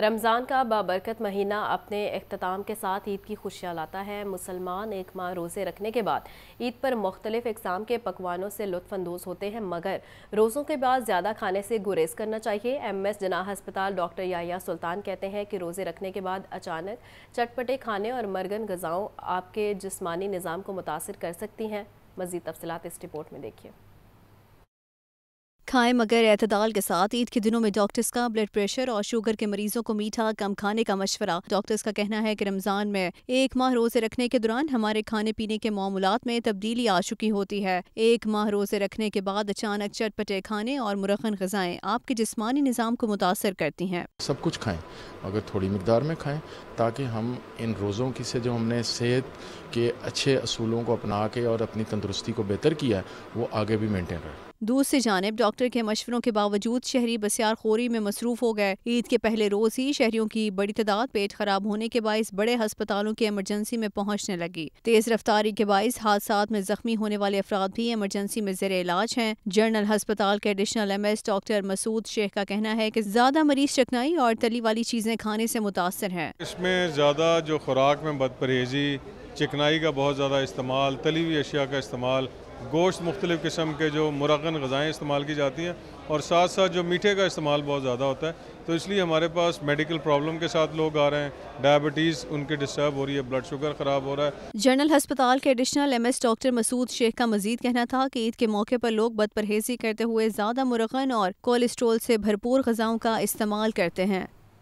रमज़ान का बाबरकत महीना अपने अख्ताम के साथ ईद की खुशियाँ लाता है मुसलमान एक माह रोज़े रखने के बाद ईद पर मुख्तलिफ़ इकसाम के पकवानों से लुफानंदोज़ होते हैं मगर रोज़ों के बाद ज़्यादा खाने से गुरेज करना चाहिए एम एस जनाह हस्पताल डॉक्टर याया सुल्तान कहते हैं कि रोज़े रखने के बाद अचानक चटपटे खाने और मरगन गज़ाओं आपके जिसमानी निज़ाम को मुतासर कर सकती हैं मज़ीद तफसलत इस रिपोर्ट में देखिए खाएं मगर एतदाल के साथ ईद के दिनों में डॉक्टर्स का ब्लड प्रेशर और शुगर के मरीजों को मीठा कम खाने का मशवरा डॉक्टर्स का कहना है कि रमज़ान में एक माह रोजे रखने के दौरान हमारे खाने पीने के मामूलत में तब्दीली आ चुकी होती है एक माह रोजे रखने के बाद अचानक चटपटे खाने और मुरखन गजाएँ आपके जिसमानी निज़ाम को मुतासर करती हैं सब कुछ खाएँ अगर थोड़ी मकदार में खाएँ ताकि हम इन रोज़ों की से जो हमने सेहत के अच्छे असूलों को अपना के और अपनी तंदरुस्ती को बेहतर किया है वो आगे भी मेनटेन रहे दूसरी जानब डॉक्टर के मशवरों के बावजूद शहरी बसियार खोरी में मसरूफ हो गए ईद के पहले रोज ही शहरियों की बड़ी तादाद पेट खराब होने के बायस बड़े हस्पतालों की एमरजेंसी में पहुँचने लगी तेज रफ्तारी के बायस हादसा में जख्मी होने वाले अफराद भी एमरजेंसी में जेर इलाज हैं जनरल हस्पताल के additional M S doctor Masood Sheikh का कहना है की ज्यादा मरीज चकनाई और तली वाली चीजें खाने ऐसी मुतासर है इसमें ज्यादा जो खुराक में बदपरहेजी चिकनाई का बहुत ज़्यादा इस्तेमाल तली हुई अशिया का इस्तेमाल गोश्त मुख्तलिफ़ किस्म के जो मुरगन गज़ाएँ इस्तेमाल की जाती हैं और साथ साथ जो मीठे का इस्तेमाल बहुत ज़्यादा होता है तो इसलिए हमारे पास मेडिकल प्रॉब्लम के साथ लोग आ रहे हैं डायबिटीज़ उनके डिस्टर्ब हो रही है ब्लड शुगर ख़राब हो रहा है जनरल हस्पताल के additional M S doctor Masood Sheikh का मजीद कहना था कि ईद के मौके पर लोग बद परहेजी करते हुए ज़्यादा मुरगन और कोलेस्ट्रोल से भरपूर गज़ाओं का इस्तेमाल करते हैं